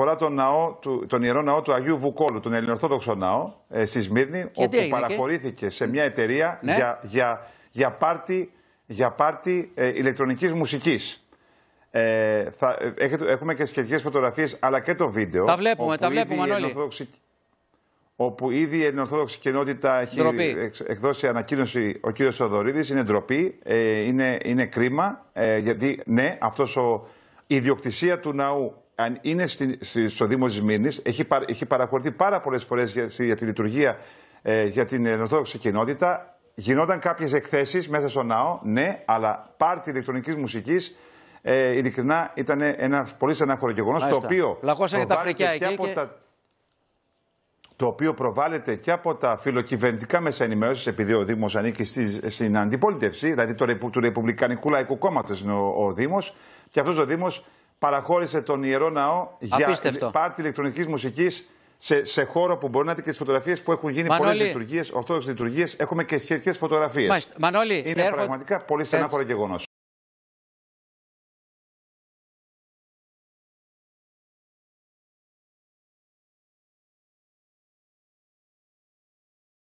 αφορά τον, ναό, του, τον ιερό ναό του Αγίου Βουκόλου, τον ελληνοορθόδοξο ναό ε, στη Σμύρνη, όπου παραχωρήθηκε σε μια εταιρεία ναι. για, για, για πάρτι, για πάρτι ε, ηλεκτρονικής μουσικής. Ε, θα, ε, έχουμε και σχετικές φωτογραφίες αλλά και το βίντεο. Τα βλέπουμε, τα βλέπουμε Όπου ήδη η Ελληνοορθόδοξη Κοινότητα έχει εκδώσει ανακοίνωση ο κύριος Θεοδωρίδης, είναι ντροπή, ε, είναι, είναι κρίμα, γιατί ναι, η ιδιοκτησία του ναού αν είναι στη, στο Δήμο της έχει, πα, έχει παρακολουθεί πάρα πολλές φορές για, για, τη λειτουργία ε, για την Ορθόδοξη κοινότητα. Γινόταν κάποιες εκθέσεις μέσα στο ναό, ναι, αλλά πάρτι ηλεκτρονικής μουσικής ε, ειλικρινά ήταν ένα πολύ στενάχωρο γεγονός. Το οποίο. Και... Τα... Το οποίο προβάλλεται και από τα φιλοκυβερνητικά μέσα ενημέρωσης, επειδή ο Δήμος ανήκει στην αντιπολίτευση, δηλαδή του του Ρεπουμπλικανικού Λαϊκού Κόμματος είναι ο, ο Δήμος, και αυτός ο Δήμος παραχώρησε τον ιερό ναό για πάρτι ηλεκτρονικής μουσικής σε, σε χώρο που μπορεί να δείτε και τις φωτογραφίες που έχουν γίνει πολλές λειτουργίες, ορθόδοξες λειτουργίες. Έχουμε και σχετικές φωτογραφίες. Είναι πραγματικά πολύ στενάφορο γεγονό.